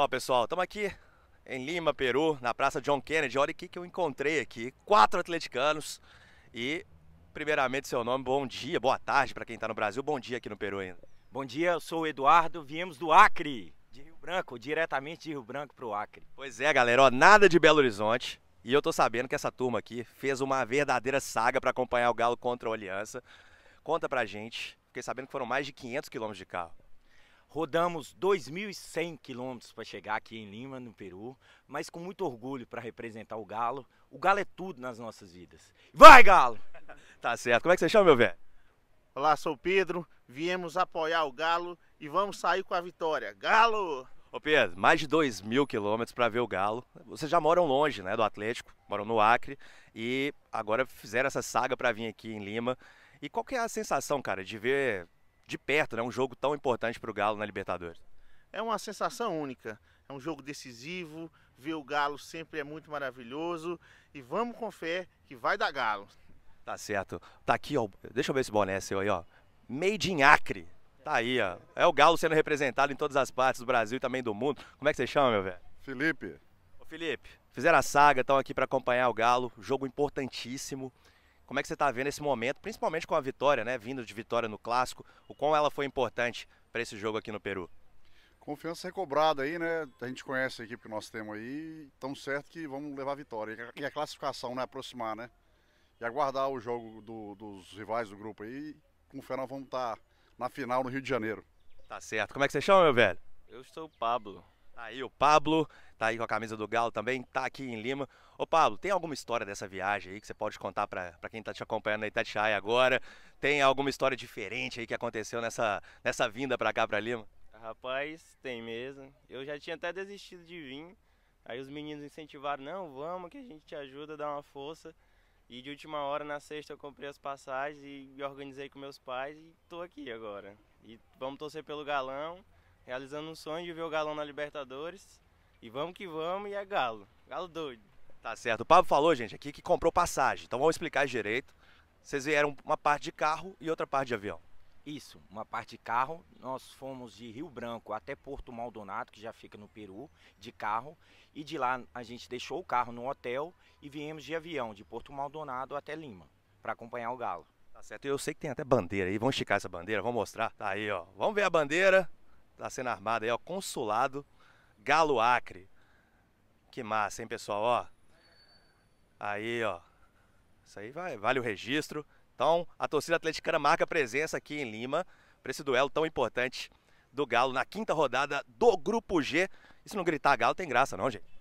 Ó, pessoal, estamos aqui em Lima, Peru, na Praça John Kennedy. Olha o que, que eu encontrei aqui. Quatro atleticanos e, primeiramente, seu nome. Bom dia, boa tarde para quem está no Brasil. Bom dia aqui no Peru ainda. Bom dia, eu sou o Eduardo. Viemos do Acre, de Rio Branco, diretamente de Rio Branco para o Acre. Pois é, galera. Ó, nada de Belo Horizonte. E eu tô sabendo que essa turma aqui fez uma verdadeira saga para acompanhar o Galo contra a Aliança. Conta pra gente. Fiquei sabendo que foram mais de 500 quilômetros de carro. Rodamos 2.100 quilômetros para chegar aqui em Lima, no Peru, mas com muito orgulho para representar o Galo. O Galo é tudo nas nossas vidas. Vai, Galo! tá certo. Como é que você chama, meu velho? Olá, sou o Pedro. Viemos apoiar o Galo e vamos sair com a vitória. Galo! Ô Pedro, mais de 2 mil quilômetros para ver o Galo. Vocês já moram longe né, do Atlético, moram no Acre e agora fizeram essa saga para vir aqui em Lima. E qual que é a sensação, cara, de ver de perto, né? Um jogo tão importante para o Galo na Libertadores. É uma sensação única. É um jogo decisivo. Ver o Galo sempre é muito maravilhoso. E vamos com fé que vai dar Galo. Tá certo. Tá aqui, ó. Deixa eu ver esse boné seu aí, ó. Made in Acre. Tá aí, ó. É o Galo sendo representado em todas as partes do Brasil e também do mundo. Como é que você chama, meu velho? Felipe. Ô, Felipe, fizeram a saga, estão aqui para acompanhar o Galo. Jogo importantíssimo. Como é que você está vendo esse momento, principalmente com a vitória, né? Vindo de vitória no clássico, o quão ela foi importante para esse jogo aqui no Peru? Confiança recobrada aí, né? A gente conhece a equipe que nós temos aí, tão certo que vamos levar a vitória. E a classificação, né? Aproximar, né? E aguardar o jogo do, dos rivais do grupo aí. Com fé nós vamos estar tá na final no Rio de Janeiro. Tá certo. Como é que você chama, meu velho? Eu sou o Pablo. Tá aí o Pablo, tá aí com a camisa do Galo também, tá aqui em Lima. Ô Pablo, tem alguma história dessa viagem aí que você pode contar para quem tá te acompanhando aí, Itatiaia tá agora? Tem alguma história diferente aí que aconteceu nessa, nessa vinda para cá, para Lima? Rapaz, tem mesmo. Eu já tinha até desistido de vir. Aí os meninos incentivaram, não, vamos que a gente te ajuda, dá uma força. E de última hora, na sexta, eu comprei as passagens e organizei com meus pais e tô aqui agora. E vamos torcer pelo galão realizando um sonho de ver o Galão na Libertadores. E vamos que vamos, e é Galo. Galo doido. Tá certo. O Pablo falou, gente, aqui que comprou passagem. Então vamos explicar direito. Vocês vieram uma parte de carro e outra parte de avião. Isso, uma parte de carro. Nós fomos de Rio Branco até Porto Maldonado, que já fica no Peru, de carro. E de lá a gente deixou o carro no hotel e viemos de avião, de Porto Maldonado até Lima, para acompanhar o Galo. Tá certo, eu sei que tem até bandeira aí. Vamos esticar essa bandeira, vamos mostrar. Tá aí, ó. Vamos ver a bandeira tá sendo armada aí, ó, Consulado Galo Acre. Que massa, hein, pessoal, ó. Aí, ó. Isso aí vai, vale o registro. Então, a torcida atleticana marca presença aqui em Lima para esse duelo tão importante do Galo na quinta rodada do Grupo G. E se não gritar Galo, tem graça não, gente.